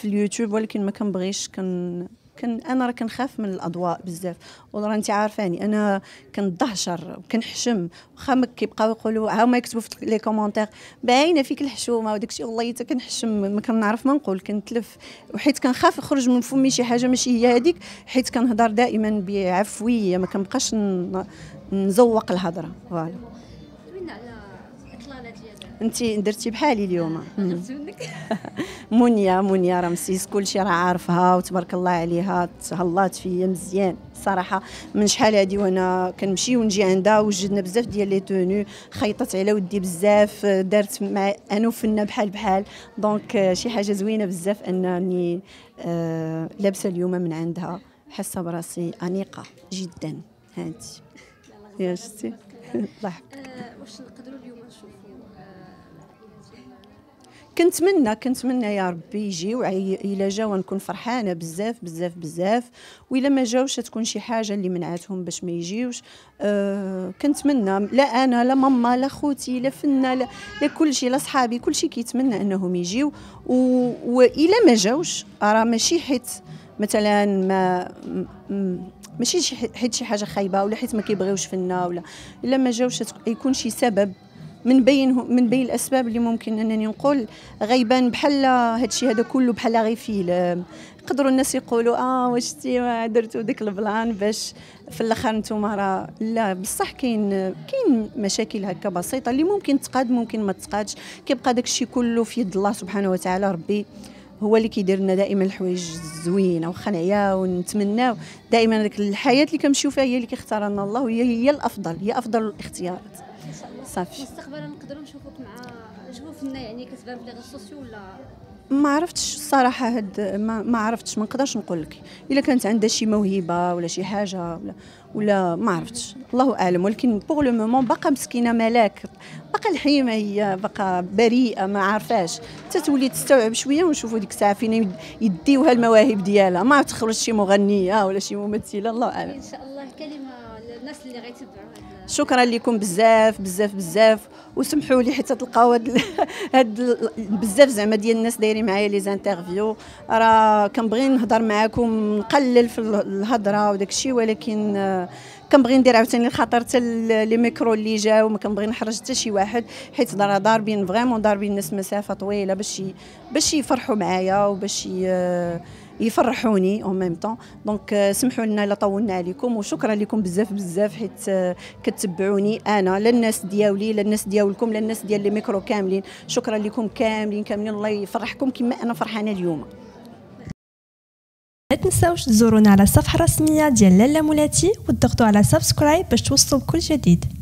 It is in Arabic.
في اليوتيوب ولكن ما كنبغيش كن كان انا راه كنخاف من الاضواء بزاف وراه انت عارفاني انا كندهشر وكنحشم واخا ما كيبقاو يقولوا ها هما يكتبوا في لي كومونتير باينه فيك الحشومه وداك الشيء والله حتى كنحشم ما كنعرف ما نقول كنتلف وحيت كنخاف يخرج من فمي شي حاجه ماشي هي هذيك حيت كنهضر دائما بعفويه ما كنبقاش نزوق الهضره فوالا انت درتي بحالي اليوم منيا منيا رمسيس كلشي راه عارفها وتبارك الله عليها تهلات فيا مزيان صراحه من شحال هادي وانا كنمشي ونجي عندها وجدنا بزاف ديال لي تونو خيطت على ودي بزاف دارت مع انا وفنا بحال بحال دونك آه، شي حاجه زوينه بزاف انني آه لابسه اليوم من عندها حاسه براسي انيقه جدا هانت يا شتي ضحك آه، واش نقدروا اليوم نشوفوا آه، كنتمنى كنتمنى يا ربي يجيو الى جاو نكون فرحانه بزاف بزاف بزاف والا ما جاوش تكون شي حاجه اللي منعتهم باش ما يجيوش آه، كنتمنى لا انا لا ماما لا خوتي لا فنا لا, لا كلشي لا صحابي كلشي كيتمنى انهم يجيو والا ما جاوش راه ماشي حيت مثلا ما ماشي حيت شي حاجه خايبه ولا حيت ما كيبغيوش فينا ولا الا ما جاوش يكون شي سبب من بين من بين الاسباب اللي ممكن انني نقول غيبان بحال هادشي هذا كله بحال غير فيلم يقدروا الناس يقولوا اه واش انت درتوا ديك البلان باش في الاخر نتوما راه لا بصح كاين كاين مشاكل هكا بسيطه اللي ممكن تقاد ممكن ما تقادش كيبقى داك الشيء كله في يد الله سبحانه وتعالى ربي هو اللي كيدير لنا دائما الحوايج الزوينه وخنعيا ونتمناو دائما ديك الحياه اللي كنمشيو فيها هي اللي كيختار لنا الله وهي هي الافضل هي افضل الاختيارات صافي مستقبلا نقدروا نشوفوك مع جو فنان يعني كتبان في لي سوسيو ولا ما عرفتش الصراحه هاد ما, ما عرفتش ما نقدرش نقول لك الا كانت عندها شي موهبه ولا شي حاجه ولا ولا ما عرفتش الله اعلم ولكن بوغ لو مومون باقا مسكينه ملاك باقا الحيمه هي باقا بريئه ما عارفاش حتى تولي تستوعب شويه ونشوفوا ديك الساعه فين يديوها المواهب ديالها ما تخرج شي مغنيه ولا شي ممثله الله اعلم ان شاء الله كلمه للناس اللي غيتبعوا شكرا لكم بزاف بزاف بزاف وسمحوا لي حتى تلقاو هاد, هاد بزاف زعما ديال الناس دايرين ديري معايا لي زانترفيو راه كنبغي نهضر معاكم نقلل في الهضره وداك الشيء ولكن آه، كنبغي ندير عاوتاني الخطر حتى لي ميكرو اللي جاو وما كنبغي نحرج حتى شي واحد حيت راه ضاربين فريمون ضاربين الناس مسافه طويله باش باش يفرحوا معايا وباش يفرحوني اون ميم طون دونك سمحوا لنا الا طولنا عليكم وشكرا لكم بزاف بزاف حيت آه، كتبعوني انا لا الناس دياولي لا الناس دياولكم لا الناس ديال لي ميكرو كاملين شكرا لكم كاملين كاملين الله يفرحكم كما انا فرحانه اليوم لا تنساوش تزورونا على الصفحه الرسميه ديال لالا مولاتي وتضغطوا على سبسكرايب باش توصلوا بكل جديد